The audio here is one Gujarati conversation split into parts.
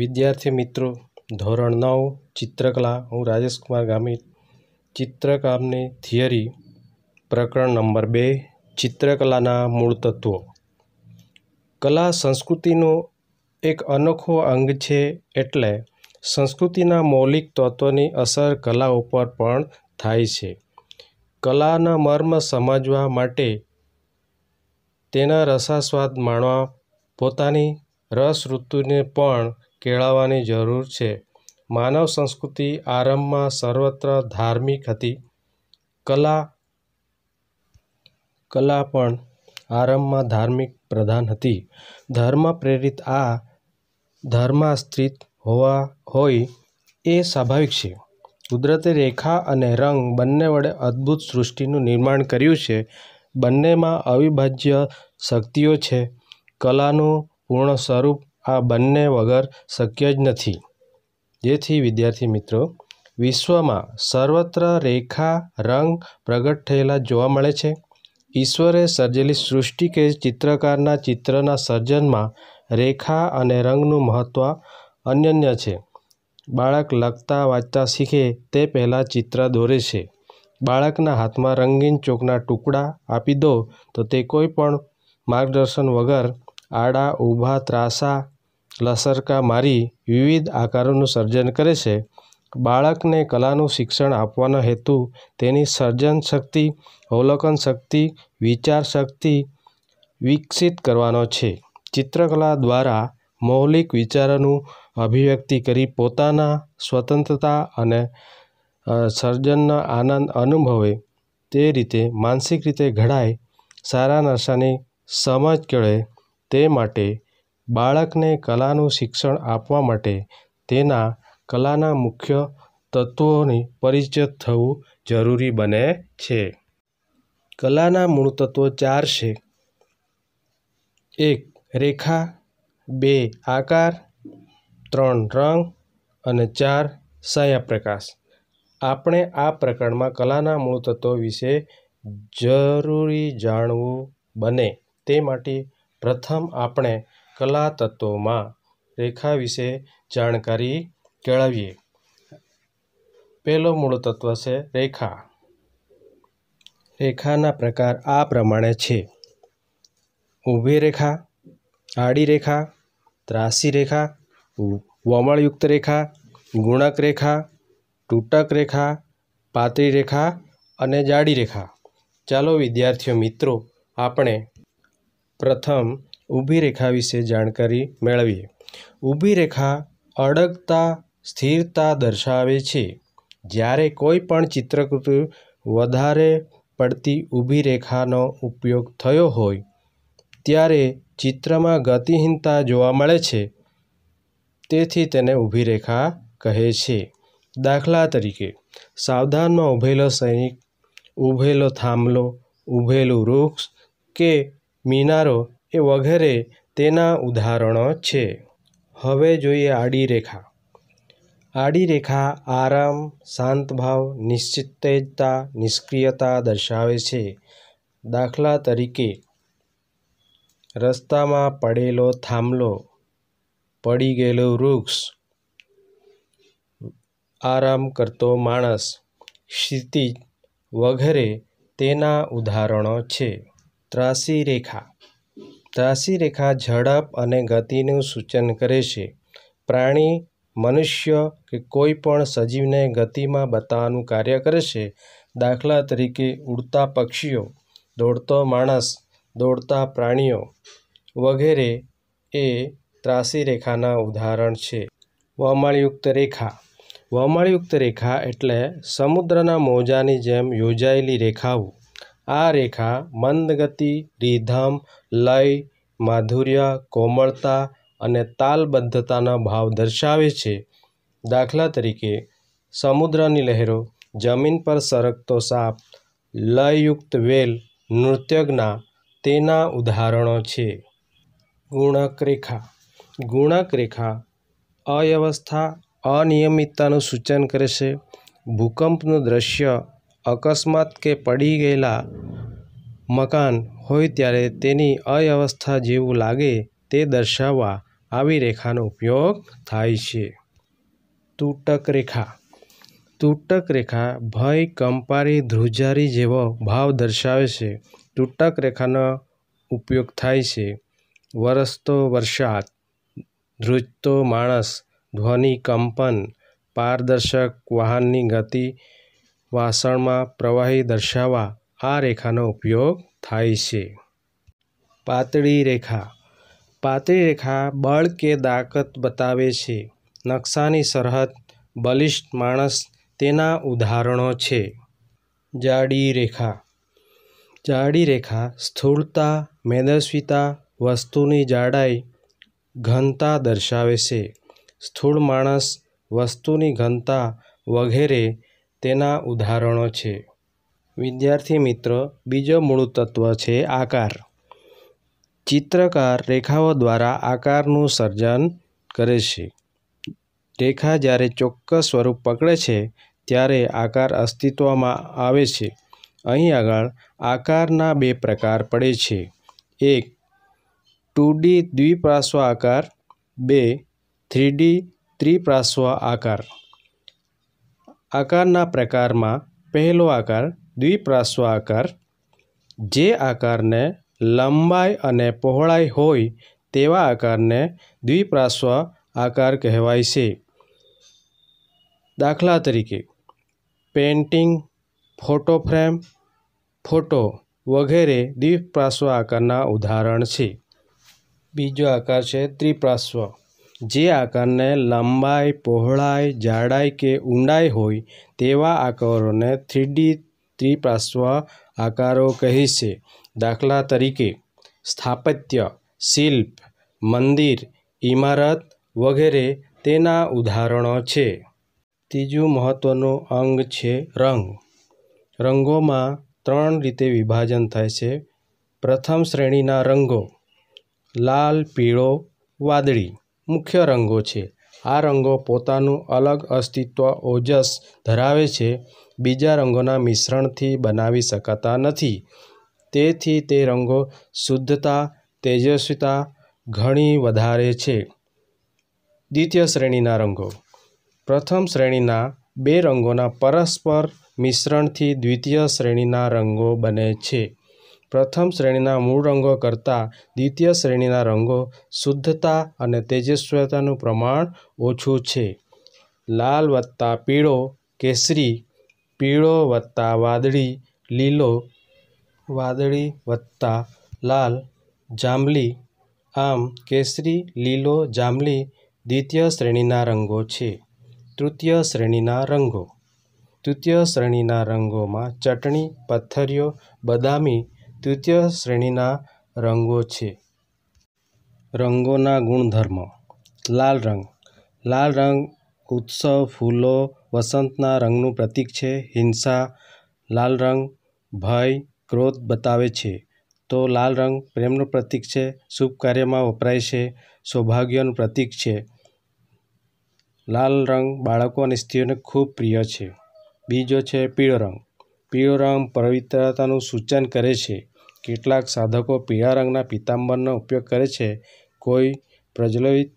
વિદ્યાર્થી મિત્રો ધોરણ નવ ચિત્રકલા હું રાજેશકુમાર ગામિત ચિત્રકામની થિયરી પ્રકરણ નંબર બે ચિત્રકલાના મૂળ તત્વો કલા સંસ્કૃતિનો એક અનોખો અંગ છે એટલે સંસ્કૃતિના મૌલિક તત્વોની અસર કલા ઉપર પણ થાય છે કલાના મર્મ સમજવા માટે તેના રસાસ્વાદ માણવા પોતાની રસ ઋતુને પણ કેળવવાની જરૂર છે માનવ સંસ્કૃતિ આરંભમાં સર્વત્ર ધાર્મિક હતી કલા કલા પણ આરંભમાં ધાર્મિક પ્રધાન હતી ધર્મ પ્રેરિત આ ધર્માસ્થિત હોવા હોય એ સ્વાભાવિક છે કુદરતે રેખા અને રંગ બંને વડે અદ્ભુત સૃષ્ટિનું નિર્માણ કર્યું છે બંનેમાં અવિભાજ્ય શક્તિઓ છે કલાનું પૂર્ણ સ્વરૂપ આ બંને વગર શક્ય જ નથી જેથી વિદ્યાર્થી મિત્રો વિશ્વમાં સર્વત્ર રેખા રંગ પ્રગટ થયેલા જોવા મળે છે ઈશ્વરે સર્જેલી સૃષ્ટિ કે ચિત્રકારના ચિત્રના સર્જનમાં રેખા અને રંગનું મહત્ત્વ અનન્ય છે બાળક લખતા વાંચતા શીખે તે પહેલાં ચિત્ર દોરે છે બાળકના હાથમાં રંગીન ચોકના ટુકડા આપી દો તો તે કોઈ પણ માર્ગદર્શન વગર આડા ઊભા ત્રાસા લસરકા મારી વિવિધ આકારોનું સર્જન કરે છે બાળકને કલાનું શિક્ષણ આપવાનો હેતુ તેની સર્જન શક્તિ અવલોકન શક્તિ વિચાર શક્તિ વિકસિત કરવાનો છે ચિત્રકલા દ્વારા મૌલિક વિચારોનું અભિવ્યક્તિ કરી પોતાના સ્વતંત્રતા અને સર્જનનો આનંદ અનુભવે તે રીતે માનસિક રીતે ઘડાય સારા નશાની સમજ કેળવે તે માટે બાળકને કલાનું શિક્ષણ આપવા માટે તેના કલાના મુખ્ય તત્વોની પરિચય થવું જરૂરી બને છે કલાના મૂળતત્વો ચાર છે એક રેખા બે આકાર ત્રણ રંગ અને ચાર પ્રકાશ આપણે આ પ્રકરણમાં કલાના મૂળતત્વો વિશે જરૂરી જાણવું બને તે માટે પ્રથમ આપણે કલા તત્વોમાં રેખા વિશે જાણકારી કેળવીએ પહેલો મૂળ તત્વ છે રેખા રેખાના પ્રકાર આ પ્રમાણે છે ઊભી રેખા આડી રેખા ત્રાસી રેખા વમળયુક્ત રેખા ગુણક રેખા તૂટક રેખા પાતળી રેખા અને જાડી રેખા ચાલો વિદ્યાર્થીઓ મિત્રો આપણે પ્રથમ ઊભી રેખા વિશે જાણકારી મેળવીએ ઊભી રેખા અડગતા સ્થિરતા દર્શાવે છે જ્યારે કોઈ પણ ચિત્રકૃતિ વધારે પડતી ઊભી રેખાનો ઉપયોગ થયો હોય ત્યારે ચિત્રમાં ગતિહીનતા જોવા મળે છે તેથી તેને ઊભી રેખા કહે છે દાખલા તરીકે સાવધાનમાં ઊભેલો સૈનિક ઊભેલો થાંભલો ઊભેલું વૃક્ષ કે મિનારો એ વગેરે તેના ઉદાહરણો છે હવે જોઈએ આડી રેખા આડી રેખા આરામ શાંતભાવ નિશ્ચિતતા નિષ્ક્રિયતા દર્શાવે છે દાખલા તરીકે રસ્તામાં પડેલો થાંભલો પડી ગયેલો વૃક્ષ આરામ કરતો માણસ ક્ષિતિજ વગેરે તેના ઉદાહરણો છે ત્રાસી રેખા ત્રાસી રેખા ઝડપ અને ગતિનું સૂચન કરે છે પ્રાણી મનુષ્ય કે કોઈ પણ સજીવને ગતિમાં બતાવવાનું કાર્ય કરે છે દાખલા તરીકે ઉડતા પક્ષીઓ દોડતો માણસ દોડતા પ્રાણીઓ વગેરે એ ત્રાસી રેખાના ઉદાહરણ છે વમાળયુક્ત રેખા વમાળયુક્ત રેખા એટલે સમુદ્રના મોજાની જેમ યોજાયેલી રેખાઓ આ રેખા મંદગતિ રીધમ લય માધુર્ય કોમળતા અને તાલબદ્ધતાના ભાવ દર્શાવે છે દાખલા તરીકે સમુદ્રની લહેરો જમીન પર સરકતો સાપ લયયુક્ત વેલ નૃત્યજ્ઞા તેના ઉદાહરણો છે ગુણક રેખા ગુણક રેખા અવ્યવસ્થા અનિયમિતતાનું સૂચન કરે છે ભૂકંપનું દ્રશ્ય અકસ્માત કે પડી ગયેલા મકાન હોય ત્યારે તેની અવ્યવસ્થા જેવું લાગે તે દર્શાવવા આવી રેખાનો ઉપયોગ થાય છે તૂટક રેખા તૂટક રેખા ભય કંપારી ધ્રુજારી જેવો ભાવ દર્શાવે છે તૂટક રેખાનો ઉપયોગ થાય છે વરસતો વરસાદ ધ્રુજતો માણસ ધ્વનિ કંપન પારદર્શક વાહનની ગતિ વાસણમાં પ્રવાહી દર્શાવવા આ રેખાનો ઉપયોગ થાય છે પાતળી રેખા પાતળી રેખા બળ કે દાકત બતાવે છે નકશાની સરહદ બલિષ્ઠ માણસ તેના ઉદાહરણો છે જાડી રેખા જાડી રેખા સ્થૂળતા મેદસ્વીતા વસ્તુની જાડાઈ ઘનતા દર્શાવે છે સ્થૂળ માણસ વસ્તુની ઘનતા વગેરે તેના ઉદાહરણો છે વિદ્યાર્થી મિત્ર બીજો મૂળતત્વ છે આકાર ચિત્રકાર રેખાઓ દ્વારા આકારનું સર્જન કરે છે રેખા જ્યારે ચોક્કસ સ્વરૂપ પકડે છે ત્યારે આકાર અસ્તિત્વમાં આવે છે અહીં આગળ આકારના બે પ્રકાર પડે છે એક ટુ ડી દ્વિપ્રાસ્વ આકાર બે થ્રી ડી ત્રિપ્રાસ્વ આકાર આકારના પ્રકારમાં પહેલો આકાર દ્વિપ્રાશ્વ આકાર જે આકારને લંબાઈ અને પહોળાઈ હોય તેવા આકારને દ્વિપ્રાશ્વ આકાર કહેવાય છે દાખલા તરીકે પેઇન્ટિંગ ફોટો ફ્રેમ ફોટો વગેરે દ્વિપ્રાશ્વ આકારના ઉદાહરણ છે બીજો આકાર છે ત્રિપ્રાશ્વ જે આકારને લંબાઈ પહોળાઈ જાડાઈ કે ઊંડાઈ હોય તેવા આકારોને થ્રીડી ત્રિપાર્શ્વ આકારો કહે છે દાખલા તરીકે સ્થાપત્ય શિલ્પ મંદિર ઇમારત વગેરે તેના ઉદાહરણો છે ત્રીજું મહત્ત્વનું અંગ છે રંગ રંગોમાં ત્રણ રીતે વિભાજન થાય છે પ્રથમ શ્રેણીના રંગો લાલ પીળો વાદળી મુખ્ય રંગો છે આ રંગો પોતાનું અલગ અસ્તિત્વ ઓજસ ધરાવે છે બીજા રંગોના મિશ્રણથી બનાવી શકાતા નથી તેથી તે રંગો શુદ્ધતા તેજસ્વીતા ઘણી વધારે છે દ્વિતીય શ્રેણીના રંગો પ્રથમ શ્રેણીના બે રંગોના પરસ્પર મિશ્રણથી દ્વિતીય શ્રેણીના રંગો બને છે પ્રથમ શ્રેણીના મૂળ રંગો કરતાં દ્વિતીય શ્રેણીના રંગો શુદ્ધતા અને તેજસ્વીતાનું પ્રમાણ ઓછું છે લાલ વત્તા પીળો કેસરી પીળો વત્તા વાદળી લીલો વાદળી વત્તા લાલ જાંબલી આમ કેસરી લીલો જાંબલી દ્વિતીય શ્રેણીના રંગો છે તૃતીય શ્રેણીના રંગો તૃતીય શ્રેણીના રંગોમાં ચટણી પથ્થરીઓ બદામી દ્વિતીય શ્રેણીના રંગો છે રંગોના ગુણધર્મ લાલ રંગ લાલ રંગ ઉત્સવ ફૂલો વસંતના રંગનું પ્રતીક છે હિંસા લાલ રંગ ભય ક્રોધ બતાવે છે તો લાલ રંગ પ્રેમનું પ્રતીક છે શુભ કાર્યમાં વપરાય છે સૌભાગ્યનું પ્રતીક છે લાલ રંગ બાળકો અને સ્ત્રીઓને ખૂબ પ્રિય છે બીજો છે પીળો રંગ પીળો રંગ પવિત્રતાનું સૂચન કરે છે કેટલાક સાધકો પીળા રંગના પીતાંબરનો ઉપયોગ કરે છે કોઈ પ્રજ્વલિત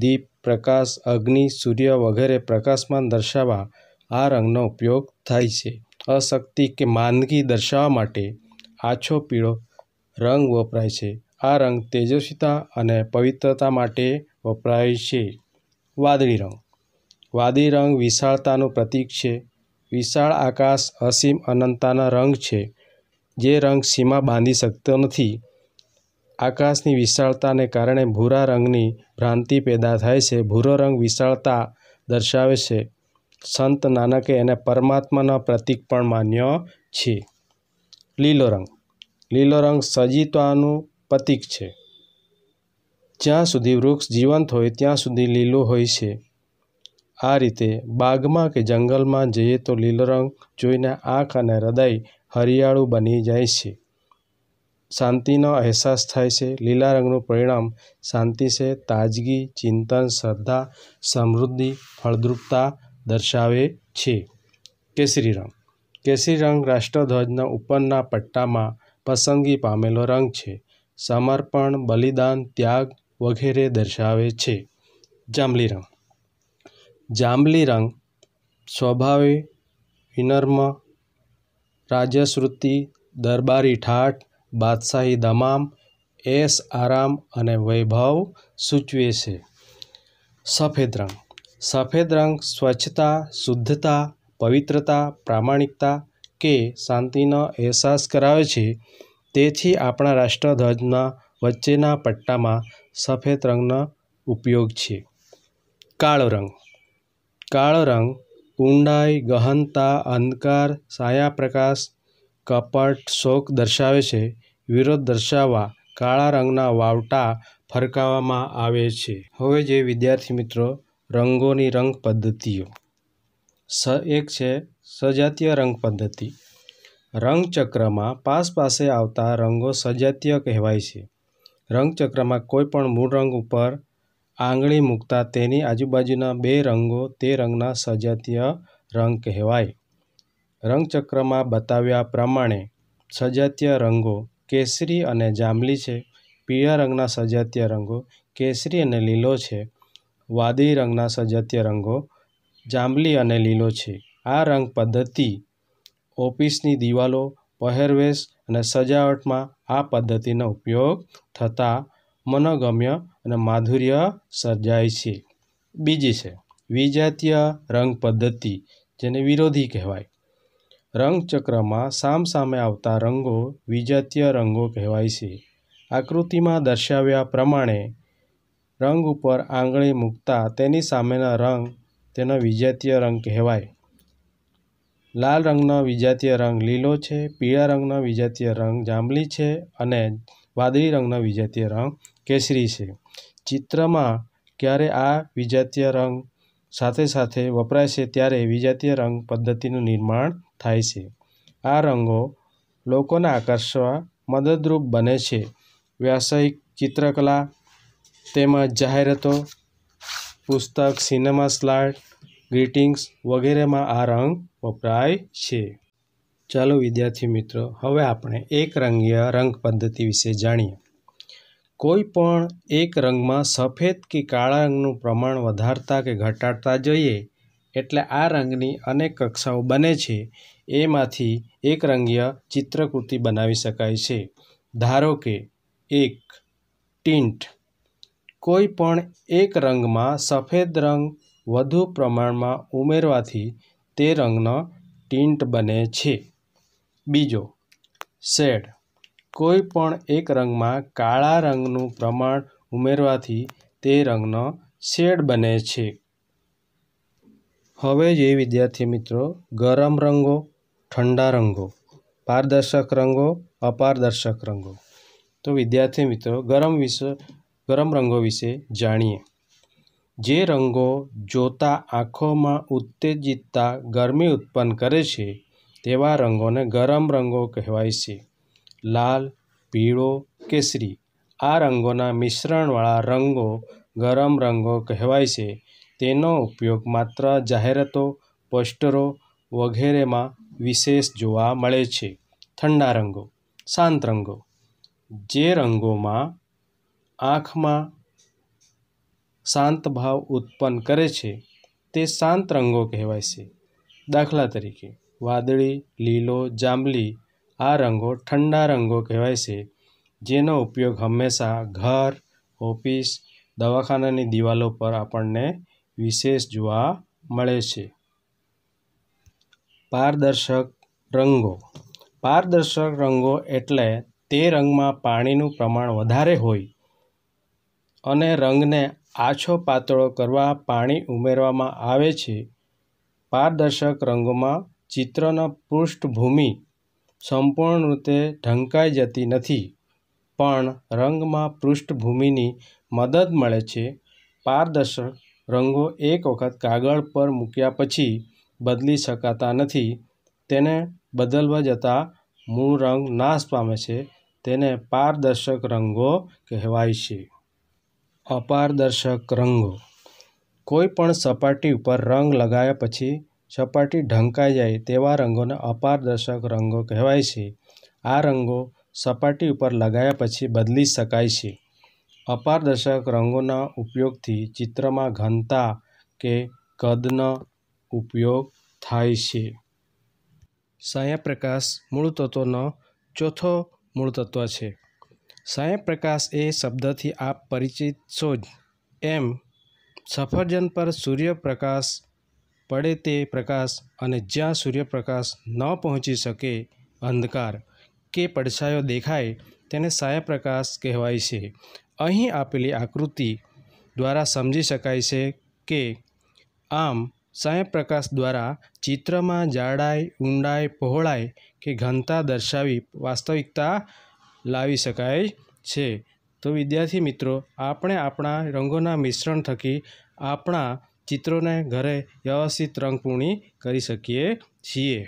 દીપ પ્રકાશ અગ્નિ સૂર્ય વગેરે પ્રકાશમાન દર્શાવવા આ રંગનો ઉપયોગ થાય છે અશક્તિ કે માંદગી દર્શાવવા માટે આછો પીળો રંગ વપરાય છે આ રંગ તેજસ્વીતા અને પવિત્રતા માટે વપરાય છે વાદળી રંગ વાદળી રંગ વિશાળતાનું પ્રતીક છે વિશાળ આકાશ અસીમ અનંતતાના રંગ છે જે રંગ સીમા બાંધી શકતો નથી આકાશની વિશાળતાને કારણે ભૂરા રંગની ભ્રાંતિ પેદા થાય છે ભૂરો રંગ વિશાળતા દર્શાવે છે સંત નાનકે એને પરમાત્માના પ્રતિક પણ માન્ય છે લીલો રંગ લીલો રંગ સજીતાનું પ્રતિક છે જ્યાં સુધી વૃક્ષ જીવંત હોય ત્યાં સુધી લીલો હોય છે આ રીતે બાગમાં કે જંગલમાં જઈએ તો લીલો રંગ જોઈને આંખ અને હૃદય હરિયાળું બની જાય છે શાંતિનો અહેસાસ થાય છે લીલા રંગનું પરિણામ શાંતિ છે તાજગી ચિંતન શ્રદ્ધા સમૃદ્ધિ ફળદ્રુપતા દર્શાવે છે કેસરી રંગ કેસરી રંગ રાષ્ટ્રધ્વજના ઉપરના પટ્ટામાં પસંદગી પામેલો રંગ છે સમર્પણ બલિદાન ત્યાગ વગેરે દર્શાવે છે જાંબલી રંગ જાંબલી રંગ સ્વભાવે વિનર્મ રાજ્યશ્રુતિ દરબારી ઠાઠ બાદશાહી દમામ એસ આરામ અને વૈભવ સૂચવે છે સફેદ રંગ સફેદ રંગ સ્વચ્છતા શુદ્ધતા પવિત્રતા પ્રામાણિકતા કે શાંતિનો અહેસાસ કરાવે છે તેથી આપણા રાષ્ટ્રધ્વજના વચ્ચેના પટ્ટામાં સફેદ રંગનો ઉપયોગ છે કાળો રંગ કાળો રંગ ઊંડાઈ ગહનતા અંધકાર સાયાપ્રકાશ કપટ શોક દર્શાવે છે વિરોધ દર્શાવવા કાળા રંગના વાવટા ફરકાવવામાં આવે છે હવે જે વિદ્યાર્થી મિત્રો રંગોની રંગ પદ્ધતિઓ સ એક છે સજાતીય રંગ પદ્ધતિ રંગચક્રમાં પાસ પાસે આવતા રંગો સજાતીય કહેવાય છે રંગચક્રમાં કોઈપણ મૂળ રંગ ઉપર આંગળી મૂકતા તેની આજુબાજુના બે રંગો તે રંગના સજાતીય રંગ કહેવાય રંગચક્રમાં બતાવ્યા પ્રમાણે સજાતીય રંગો કેસરી અને જાંબલી છે પીળા રંગના સજાતીય રંગો કેસરી અને લીલો છે વાદળી રંગના સજાતીય રંગો જાંબલી અને લીલો છે આ રંગ પદ્ધતિ ઓફિસની દિવાલો પહેરવેશ અને સજાવટમાં આ પદ્ધતિનો ઉપયોગ થતા મનોગમ્ય અને માધુર્ય સર્જાય છે બીજી છે વિજાતીય રંગ પદ્ધતિ જેને વિરોધી કહેવાય રંગચક્રમાં સામસામે આવતા રંગો વિજાતીય રંગો કહેવાય છે આકૃતિમાં દર્શાવ્યા પ્રમાણે રંગ ઉપર આંગળી મૂકતા તેની સામેના રંગ તેનો વિજાતીય રંગ કહેવાય લાલ રંગનો વિજાતીય રંગ લીલો છે પીળા રંગનો વિજાતીય રંગ જાંબલી છે અને વાદળી રંગનો વિજાતીય રંગ કેસરી છે ચિત્રમાં ક્યારે આ વિજાતીય રંગ સાથે સાથે વપરાય છે ત્યારે વિજાતીય રંગ પદ્ધતિનું નિર્માણ થાય છે આ રંગો લોકોને આકર્ષવા મદદરૂપ બને છે વ્યાવસાયિક ચિત્રકલા તેમજ જાહેરાતો પુસ્તક સિનેમા સ્લાઇડ ગ્રીટિંગ્સ વગેરેમાં આ રંગ વપરાય છે ચાલો વિદ્યાર્થી મિત્રો હવે આપણે એક રંગીય રંગ પદ્ધતિ વિશે જાણીએ કોઈ પણ એક રંગમાં સફેદ કે કાળા રંગનું પ્રમાણ વધારતા કે ઘટાડતા જઈએ એટલે આ રંગની અનેક કક્ષાઓ બને છે એમાંથી એક રંગીય ચિત્રકૃતિ બનાવી શકાય છે ધારો કે એક ટીન્ટ કોઈ પણ એક રંગમાં સફેદ રંગ વધુ પ્રમાણમાં ઉમેરવાથી તે રંગનો ટીન્ટ બને છે બીજો શેડ કોઈપણ એક રંગમાં કાળા રંગનું પ્રમાણ ઉમેરવાથી તે રંગનો શેડ બને છે હવે જે વિદ્યાર્થી મિત્રો ગરમ રંગો ઠંડા રંગો પારદર્શક રંગો અપારદર્શક રંગો તો વિદ્યાર્થી મિત્રો ગરમ વિશે ગરમ રંગો વિશે જાણીએ જે રંગો જોતા આંખોમાં ઉત્તેજિતતા ગરમી ઉત્પન્ન કરે છે તેવા રંગોને ગરમ રંગો કહેવાય છે લાલ પીળો કેસરી આ રંગોના મિશ્રણવાળા રંગો ગરમ રંગો કહેવાય છે તેનો ઉપયોગ માત્ર જાહેરાતો પોસ્ટરો વગેરેમાં વિશેષ જોવા મળે છે ઠંડા રંગો શાંત રંગો જે રંગોમાં આંખમાં શાંત ભાવ ઉત્પન્ન કરે છે તે શાંત રંગો કહેવાય છે દાખલા તરીકે વાદળી લીલો જાંબલી આ રંગો ઠંડા રંગો કહેવાય છે જેનો ઉપયોગ હંમેશા ઘર ઓફિસ દવાખાનાની દિવાલો પર આપણને વિશેષ જોવા મળે છે પારદર્શક રંગો પારદર્શક રંગો એટલે તે રંગમાં પાણીનું પ્રમાણ વધારે હોય અને રંગને આછો પાતળો કરવા પાણી ઉમેરવામાં આવે છે પારદર્શક રંગોમાં ચિત્રનો પૃષ્ઠભૂમિ સંપૂર્ણ રીતે ઢંકાઈ જતી નથી પણ રંગમાં પૃષ્ઠભૂમિની મદદ મળે છે પારદર્શક રંગો એક વખત કાગળ પર મૂક્યા પછી બદલી શકાતા નથી તેને બદલવા જતાં મૂળ રંગ નાશ પામે છે તેને પારદર્શક રંગો કહેવાય છે અપારદર્શક રંગો કોઈ પણ સપાટી ઉપર રંગ લગાયા પછી સપાટી ઢંકાઈ જાય તેવા રંગોને અપારદર્શક રંગો કહેવાય છે આ રંગો સપાટી ઉપર લગાયા પછી બદલી શકાય છે અપારદર્શક રંગોના ઉપયોગથી ચિત્રમાં ઘનતા કે કદનો ઉપયોગ થાય છે સાયપ્રકાશ મૂળતત્વનો ચોથો મૂળ મૂળતત્વ છે સાયપ્રકાશ એ શબ્દથી આપ પરિચિત છો જ એમ સફરજન પર સૂર્યપ્રકાશ પડે તે પ્રકાશ અને જ્યાં સૂર્યપ્રકાશ ન પહોંચી શકે અંધકાર કે પડછાયો દેખાય તેને સાયપ્રકાશ કહેવાય છે અહીં આપેલી આકૃતિ દ્વારા સમજી શકાય છે કે આમ સાયપ્રકાશ દ્વારા ચિત્રમાં જાડાઈ ઊંડાઈ પહોળાઈ કે ઘનતા દર્શાવી વાસ્તવિકતા લાવી શકાય છે તો વિદ્યાર્થી મિત્રો આપણે આપણા રંગોના મિશ્રણ થકી આપણા ચિત્રોને ઘરે વ્યવસ્થિત રંગપૂર્ણી કરી શકીએ છીએ